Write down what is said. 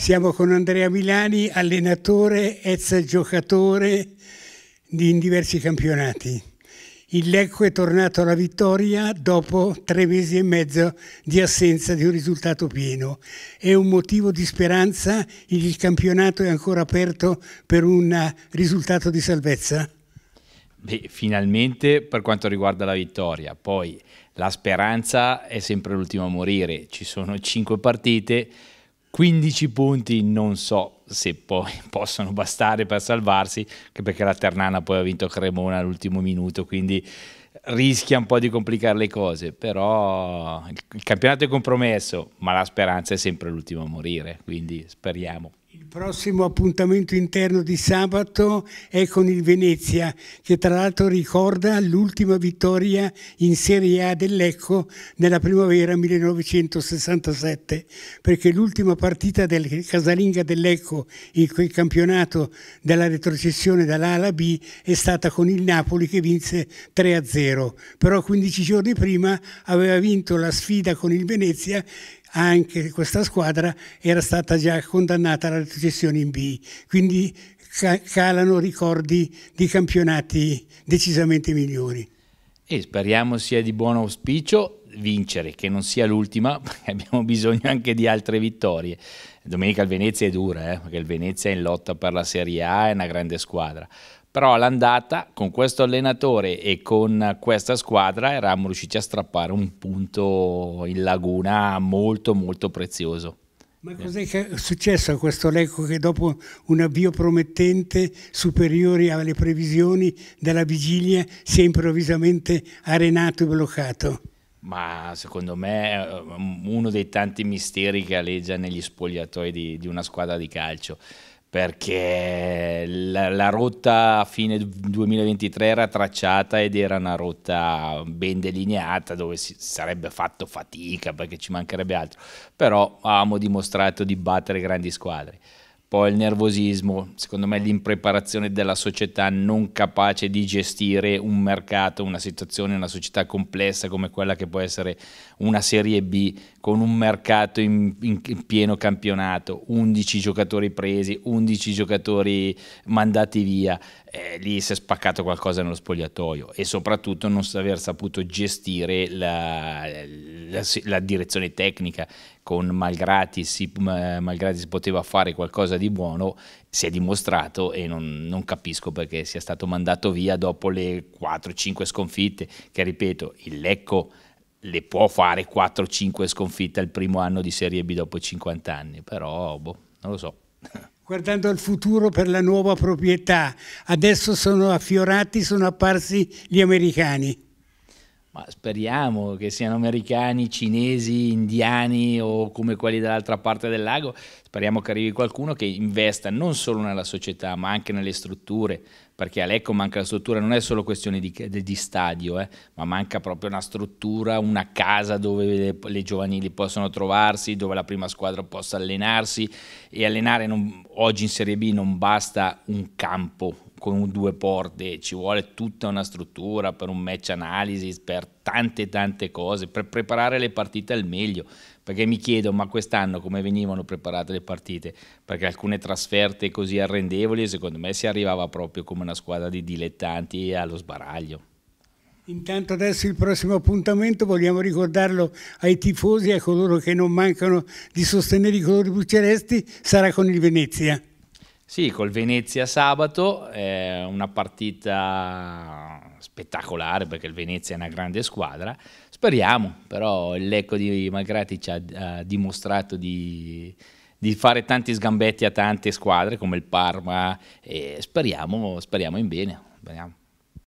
Siamo con Andrea Milani, allenatore, ex giocatore in diversi campionati. Il Lecco è tornato alla vittoria dopo tre mesi e mezzo di assenza di un risultato pieno. È un motivo di speranza? Il campionato è ancora aperto per un risultato di salvezza? Beh, finalmente per quanto riguarda la vittoria. Poi la speranza è sempre l'ultimo a morire. Ci sono cinque partite 15 punti non so se poi possono bastare per salvarsi, anche perché la Ternana poi ha vinto Cremona all'ultimo minuto, quindi rischia un po' di complicare le cose, però il campionato è compromesso, ma la speranza è sempre l'ultimo a morire, quindi speriamo. Il prossimo appuntamento interno di sabato è con il Venezia, che tra l'altro ricorda l'ultima vittoria in Serie A dell'Ecco nella primavera 1967, perché l'ultima partita del casalinga dell'Ecco in quel campionato della retrocessione dall'A alla B è stata con il Napoli che vinse 3-0, però 15 giorni prima aveva vinto la sfida con il Venezia anche questa squadra era stata già condannata alla retrocessione in B, quindi calano ricordi di campionati decisamente migliori. E speriamo sia di buon auspicio vincere, che non sia l'ultima, perché abbiamo bisogno anche di altre vittorie. Domenica il Venezia è dura, eh? perché il Venezia è in lotta per la Serie A, è una grande squadra però all'andata con questo allenatore e con questa squadra eravamo riusciti a strappare un punto in laguna molto molto prezioso. Ma cos'è che è successo a questo Lecco che dopo un avvio promettente superiore alle previsioni della vigilia si è improvvisamente arenato e bloccato? Ma secondo me è eh, uno dei tanti misteri che aleggia negli spogliatoi di, di una squadra di calcio perché la, la, rotta a fine 2023 era tracciata ed era una rotta ben delineata dove si sarebbe fatto fatica perché ci mancherebbe altro, però abbiamo dimostrato di battere grandi squadre poi il nervosismo, secondo me l'impreparazione della società non capace di gestire un mercato, una situazione, una società complessa come quella che può essere una Serie B con un mercato in, in pieno campionato, 11 giocatori presi, 11 giocatori mandati via, eh, lì si è spaccato qualcosa nello spogliatoio e soprattutto non aver saputo gestire la, la, la direzione tecnica con Malgrati si, Malgrati si, poteva fare qualcosa di buono, si è dimostrato e non, non capisco perché sia stato mandato via dopo le 4-5 sconfitte, che ripeto, il Lecco le può fare 4-5 sconfitte al primo anno di Serie B dopo 50 anni, però boh, non lo so. Guardando al futuro per la nuova proprietà, adesso sono affiorati, sono apparsi gli americani. Ma speriamo che siano americani, cinesi, indiani o come quelli dall'altra parte del lago. Speriamo che arrivi qualcuno che investa non solo nella società ma anche nelle strutture, perché a Lecco manca la struttura, non è solo questione di, di stadio, eh, ma manca proprio una struttura, una casa dove le, le, giovanili possono trovarsi, dove la prima squadra possa allenarsi e allenare non, oggi in Serie B non basta un campo, con due porte ci vuole tutta una struttura per un match analysis, per tante tante cose, per preparare le partite al meglio, perché mi chiedo ma quest'anno come venivano preparate le partite? Perché alcune trasferte così arrendevoli secondo me si arrivava proprio come una squadra di dilettanti allo sbaraglio. Intanto adesso il prossimo appuntamento vogliamo ricordarlo ai tifosi e a coloro che non mancano di sostenere i colori bruceresti, sarà con il Venezia. Sì, col Venezia sabato, eh, una partita spettacolare perché il Venezia è una grande squadra. Speriamo, però il Lecco di Malgrati ci ha, ha dimostrato di, di, fare tanti sgambetti a tante squadre come il Parma e speriamo, speriamo in bene. Speriamo.